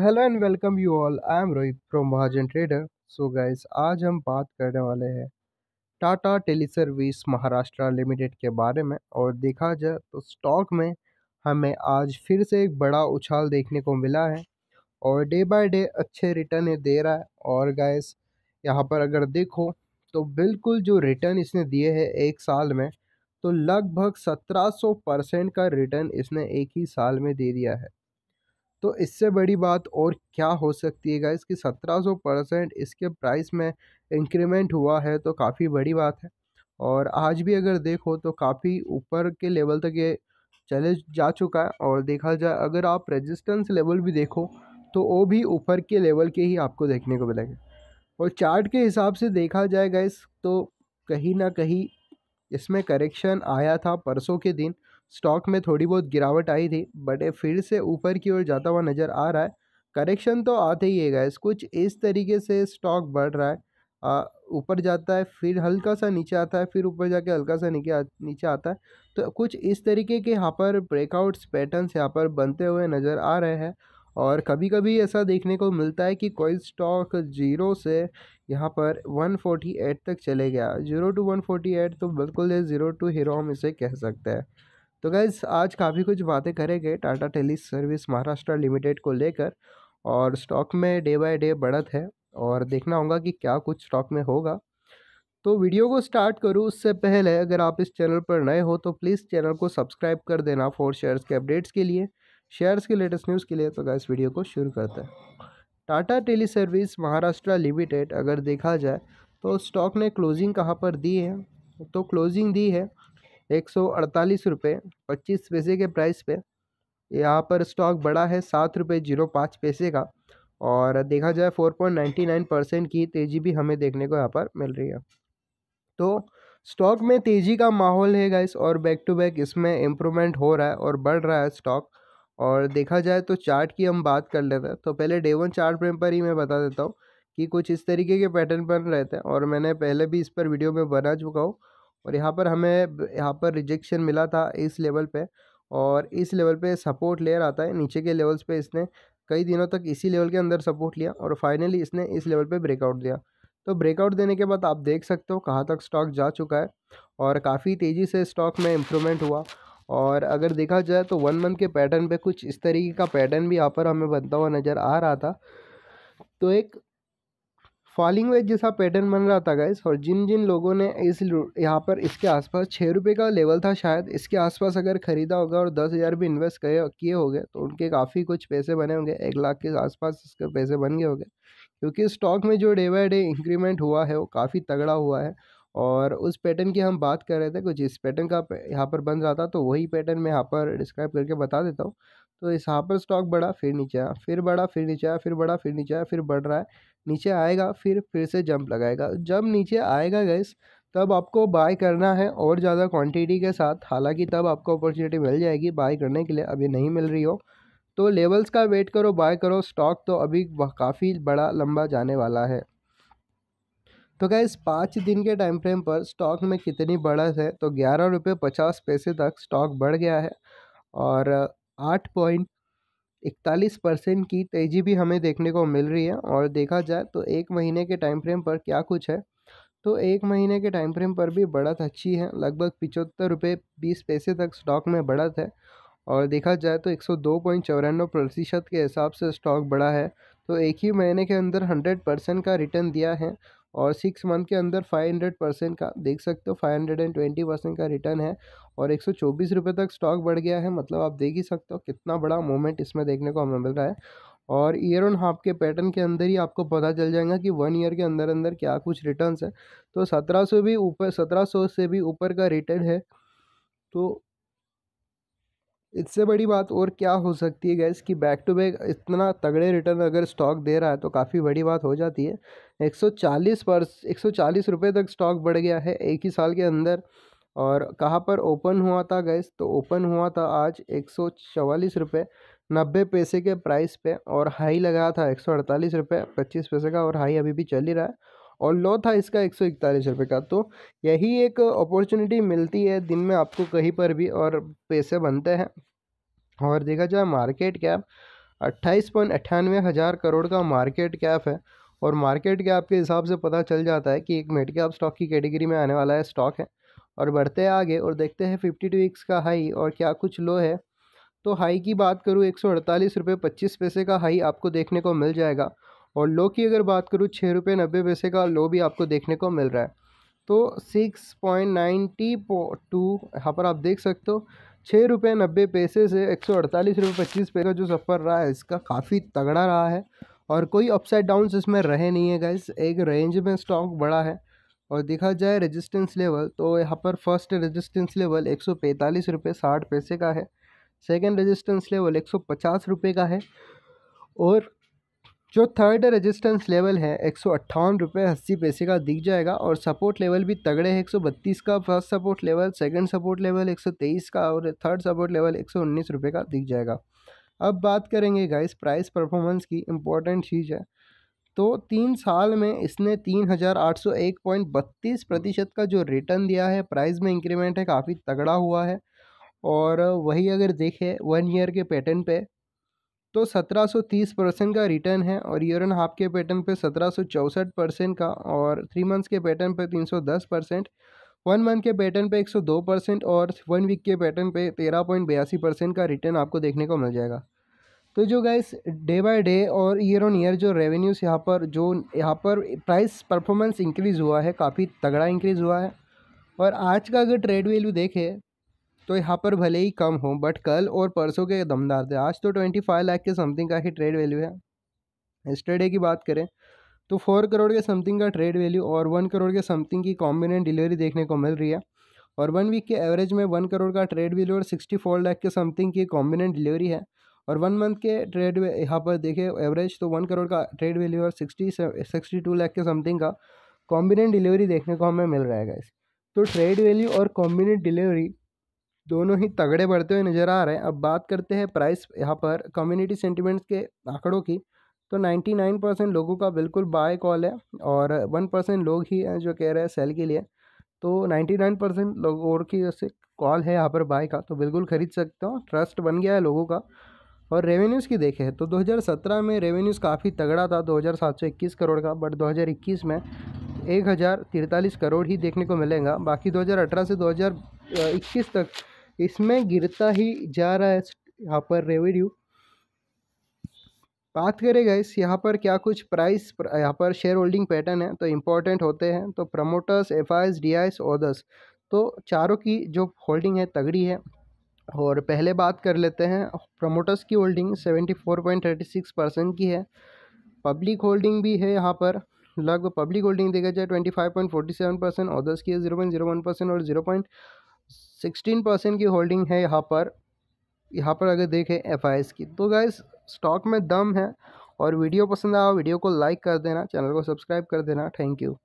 hello and welcome you all I am Rohit from Mahajan trader so guys आज हम बात करने वाले हैं Tata tele service Maharashtra limited के बारे में और देखा जाए तो स्टॉक में हमें आज फिर से एक बड़ा उछाल देखने को मिला है और डे बाय डे अच्छे रिटर्न दे रहा है और गाइस यहाँ पर अगर देखो तो बिल्कुल जो रिटर्न इसने दिए है एक साल में तो लगभग सत्रह परसेंट का रिटर्न इसने एक ही साल में दे दिया है तो इससे बड़ी बात और क्या हो सकती है गाइस कि 1700 परसेंट इसके प्राइस में इंक्रीमेंट हुआ है तो काफ़ी बड़ी बात है और आज भी अगर देखो तो काफ़ी ऊपर के लेवल तक ये चले जा चुका है और देखा जाए अगर आप रेजिस्टेंस लेवल भी देखो तो वो भी ऊपर के लेवल के ही आपको देखने को मिलेगा और चार्ट के हिसाब से देखा जाए गाइस तो कहीं ना कहीं इसमें करेक्शन आया था परसों के दिन स्टॉक में थोड़ी बहुत गिरावट आई थी बट फिर से ऊपर की ओर जाता हुआ नज़र आ रहा है करेक्शन तो आते ही है गैस कुछ इस तरीके से स्टॉक बढ़ रहा है ऊपर जाता है फिर हल्का सा नीचे आता है फिर ऊपर जाके हल्का सा नीचे नीचे आता है तो कुछ इस तरीके के यहाँ पर ब्रेकआउट्स पैटर्न्स यहाँ पर बनते हुए नज़र आ रहे हैं और कभी कभी ऐसा देखने को मिलता है कि कोई स्टॉक जीरो से यहाँ पर 148 तक चले गया जीरो टू 148 तो बिल्कुल ज़ीरो टू हीरो हम इसे कह सकते हैं तो गैस आज काफ़ी कुछ बातें करेंगे Tata tele service Maharashtra limited को लेकर और स्टॉक में डे बाय डे बढ़त है और देखना होगा कि क्या कुछ स्टॉक में होगा तो वीडियो को स्टार्ट करूँ उससे पहले अगर आप इस चैनल पर नए हो तो प्लीज़ चैनल को सब्सक्राइब कर देना फोर शेयर्स के अपडेट्स के लिए शेयर्स के लेटेस्ट न्यूज़ के लिए तो गैस वीडियो को शुरू करते हैं Tata tele service Maharashtra limited अगर देखा जाए तो स्टॉक ने क्लोजिंग कहाँ पर दी है तो क्लोजिंग दी है एक सौ अड़तालीस रुपये पच्चीस पैसे के प्राइस पे यहाँ पर स्टॉक बढ़ा है सात रुपये जीरो पाँच पैसे का और देखा जाए four point ninety nine percent की तेज़ी भी हमें देखने को यहाँ पर मिल रही है तो स्टॉक में तेज़ी का माहौल है गाइस और बैक टू बैक इसमें इम्प्रूवमेंट हो रहा है और बढ़ रहा है स्टॉक और देखा जाए तो चार्ट की हम बात कर लेते हैं तो पहले डे वन चार्ट फ्रेम पर ही मैं बता देता हूँ कि कुछ इस तरीके के पैटर्न बन रहते हैं और मैंने पहले भी इस पर वीडियो में बना चुका हूँ और यहाँ पर हमें यहाँ पर रिजेक्शन मिला था इस लेवल पे और इस लेवल पे सपोर्ट लेयर आता है नीचे के लेवल्स पे इसने कई दिनों तक इसी लेवल के अंदर सपोर्ट लिया और फाइनली इसने इस लेवल पे ब्रेकआउट दिया तो ब्रेकआउट देने के बाद आप देख सकते हो कहाँ तक स्टॉक जा चुका है और काफ़ी तेज़ी से स्टॉक में इम्प्रूवमेंट हुआ और अगर देखा जाए तो वन मंथ के पैटर्न पर कुछ इस तरीके का पैटर्न भी यहाँ पर हमें बनता हुआ नज़र आ रहा था तो एक फॉलिंग वेज जैसा पैटर्न बन रहा था गाइस और जिन जिन लोगों ने इस यहाँ पर इसके आसपास छः रुपये का लेवल था शायद इसके आसपास अगर ख़रीदा होगा और दस हज़ार भी इन्वेस्ट किए होंगे तो उनके काफ़ी कुछ पैसे बने होंगे एक लाख के आसपास इसके पैसे बन गए होंगे क्योंकि स्टॉक में जो डे बाई डे इंक्रीमेंट हुआ है वो काफ़ी तगड़ा हुआ है और उस पैटर्न की हम बात कर रहे थे कुछ इस पैटर्न का यहाँ पर बन रहा था तो वही पैटर्न मैं यहाँ पर डिस्क्राइब करके बता देता हूँ तो इस यहाँ पर स्टॉक बढ़ा फिर नीचे आया फिर बढ़ा फिर नीचे आया फिर बढ़ा फिर नीचे आया फिर बढ़ रहा है नीचे आएगा फिर फिर से जंप लगाएगा जब नीचे आएगा गैस तब आपको बाय करना है और ज़्यादा क्वांटिटी के साथ हालांकि तब आपको अपॉर्चुनिटी मिल जाएगी बाय करने के लिए अभी नहीं मिल रही हो तो लेवल्स का वेट करो बाय करो स्टॉक तो अभी काफ़ी बड़ा लंबा जाने वाला है तो गैस पाँच दिन के टाइम फ्रेम पर स्टॉक में कितनी बढ़त है तो ग्यारह रुपये पचास पैसे तक स्टॉक बढ़ गया है और आठ पॉइंट इकतालीस परसेंट की तेज़ी भी हमें देखने को मिल रही है और देखा जाए तो एक महीने के टाइम फ्रेम पर क्या कुछ है तो एक महीने के टाइम फ्रेम पर भी बढ़त अच्छी है लगभग पिचहत्तर रुपये बीस पैसे तक स्टॉक में बढ़त है और देखा जाए तो एक सौ दो पॉइंट चौरानवे प्रतिशत के हिसाब से स्टॉक बढ़ा है तो एक ही महीने के अंदर हंड्रेड परसेंट का रिटर्न दिया है और सिक्स मंथ के अंदर फाइव हंड्रेड परसेंट का देख सकते हो five hundred and twenty percent का रिटर्न है और एक सौ चौबीस रुपये तक स्टॉक बढ़ गया है मतलब आप देख ही सकते हो कितना बड़ा मोमेंट इसमें देखने को हमें मिल रहा है और ईयर ऑन हाफ के पैटर्न के अंदर ही आपको पता चल जाएगा कि वन ईयर के अंदर अंदर क्या कुछ रिटर्न है तो सत्रह सौ भी ऊपर सत्रह सौ से भी ऊपर का रिटर्न है तो इससे बड़ी बात और क्या हो सकती है गैस कि बैक टू बैक इतना तगड़े रिटर्न अगर स्टॉक दे रहा है तो काफ़ी बड़ी बात हो जाती है 140 पर 140 रुपए तक स्टॉक बढ़ गया है एक ही साल के अंदर और कहाँ पर ओपन हुआ था गैस तो ओपन हुआ था आज एक सौ चवालीस रुपये नब्बे पैसे के प्राइस पे और हाई लगा था एक सौ अड़तालीस रुपये पच्चीस पैसे का और हाई अभी भी चल ही रहा है और लो था इसका एक सौ इकतालीस रुपये का तो यही एक अपॉर्चुनिटी मिलती है दिन में आपको कहीं पर भी और पैसे बनते हैं और देखा जाए मार्केट कैप अट्ठाईस पॉइंट अट्ठानवे हज़ार करोड़ का मार्केट कैप है और मार्केट कैप के हिसाब से पता चल जाता है कि एक मेड कैप स्टॉक की कैटेगरी में आने वाला है स्टॉक है और बढ़ते आगे और देखते हैं फिफ्टी टू वीक्स का हाई और क्या कुछ लो है तो हाई की बात करूँ एक सौ अड़तालीस रुपये पच्चीस पैसे का हाई आपको देखने को मिल जाएगा और लो की अगर बात करूँ छः रुपये नब्बे पैसे का लो भी आपको देखने को मिल रहा है तो सिक्स पॉइंट नाइन्टी टू यहाँ पर आप देख सकते हो छः रुपये नब्बे पैसे से एक सौ अड़तालीस रुपये पच्चीस पैसे का जो सफ़र रहा है इसका काफ़ी तगड़ा रहा है और कोई अपसाइड डाउन इसमें रहे नहीं है गाइस एक रेंज में स्टॉक बड़ा है और देखा जाए रेजिस्टेंस लेवल तो यहाँ पर फर्स्ट रेजिस्टेंस लेवल एक सौ पैंतालीस रुपये साठ पैसे का है सेकेंड रजिस्टेंस लेवल एक सौ पचास रुपये का है और जो थर्ड रेजिस्टेंस लेवल है एक सौ अट्ठावन रुपये अस्सी पैसे का दिख जाएगा और सपोर्ट लेवल भी तगड़े है एक सौ बत्तीस का first support level second support level एक सौ तेईस का और थर्ड सपोर्ट लेवल एक सौ उन्नीस रुपये का दिख जाएगा अब बात करेंगे गाइस प्राइस परफॉर्मेंस की इम्पोर्टेंट चीज़ है तो तीन साल में इसने तीन हज़ार आठ सौ एक पॉइंट बत्तीस प्रतिशत का जो रिटर्न दिया है प्राइस में इंक्रीमेंट है काफ़ी तगड़ा हुआ है और वही अगर देखें वन ईयर के पैटर्न पे तो 1730 परसेंट का रिटर्न है और ईयर एंड हाफ के पैटर्न पे 1764 परसेंट का और थ्री मंथ्स के पैटर्न पे 310 परसेंट वन मंथ के पैटर्न पे 102 परसेंट और वन वीक के पैटर्न पे तेरह पॉइंट बयासी परसेंट का रिटर्न आपको देखने को मिल जाएगा तो जो गाइस डे बाय डे और ईयर ऑन ईयर जो रेवेन्यूज़ यहाँ पर जो यहाँ पर प्राइस परफॉर्मेंस इंक्रीज़ हुआ है काफ़ी तगड़ा इंक्रीज़ हुआ है और आज का अगर ट्रेड वैल्यू देखें तो यहाँ पर भले ही कम हो बट कल और परसों के दमदार थे आज तो ट्वेंटी फाइव लाख के समथिंग का ही ट्रेड वैल्यू है एस्टरडे की बात करें तो फोर करोड़ के समथिंग का ट्रेड वैल्यू और वन करोड़ के समथिंग की कॉम्बिनेंट डिलीवरी देखने को मिल रही है और वन वीक के एवरेज में वन करोड़ का ट्रेड वैल्यू और सिक्सटी फोर लाख के समथिंग की कॉम्बिनेंट डिलीवरी है और वन मंथ के ट्रेड यहाँ पर देखें एवरेज तो वन करोड़ का ट्रेड वैल्यू और सिक्सटी सिक्सटी टू लाख के समथिंग का कॉम्बिनेंट डिलीवरी देखने को हमें मिल रहा है इस तो ट्रेड वैल्यू और कॉम्बिनेंट डिलीवरी दोनों ही तगड़े बढ़ते हुए नजर आ रहे हैं अब बात करते हैं प्राइस यहाँ पर कम्युनिटी सेंटिमेंट्स के आंकड़ों की तो 99 परसेंट लोगों का बिल्कुल बाय कॉल है और 1 परसेंट लोग ही हैं जो कह रहे हैं सेल के लिए तो 99 परसेंट लोग और की जैसे कॉल है यहाँ पर बाय का तो बिल्कुल ख़रीद सकते हो ट्रस्ट बन गया है लोगों का और रेवेन्यूज़ की देखें तो दो में रेवेन्यूज़ काफ़ी तगड़ा था दो करोड़ का बट दो में एक करोड़ ही देखने को मिलेगा बाकी दो से दो 21 तक इसमें गिरता ही जा रहा है यहाँ पर रेवेन्यू बात करें गाइस यहाँ पर क्या कुछ प्राइस प्र, यहाँ पर शेयर होल्डिंग पैटर्न है तो इम्पोर्टेंट होते हैं तो promoters F I S D I S others तो चारों की जो होल्डिंग है तगड़ी है और पहले बात कर लेते हैं प्रमोटर्स की holding seventy four point thirty six percent की है पब्लिक होल्डिंग भी है यहाँ पर लगभग पब्लिक होल्डिंग देखा जाए twenty five point forty seven percent others की है zero point zero one percent और जीरो पॉइंट सिक्सटीन परसेंट की होल्डिंग है यहाँ पर यहाँ पर अगर देखें एफ की तो गाइस स्टॉक में दम है और वीडियो पसंद आया वीडियो को लाइक कर देना चैनल को सब्सक्राइब कर देना थैंक यू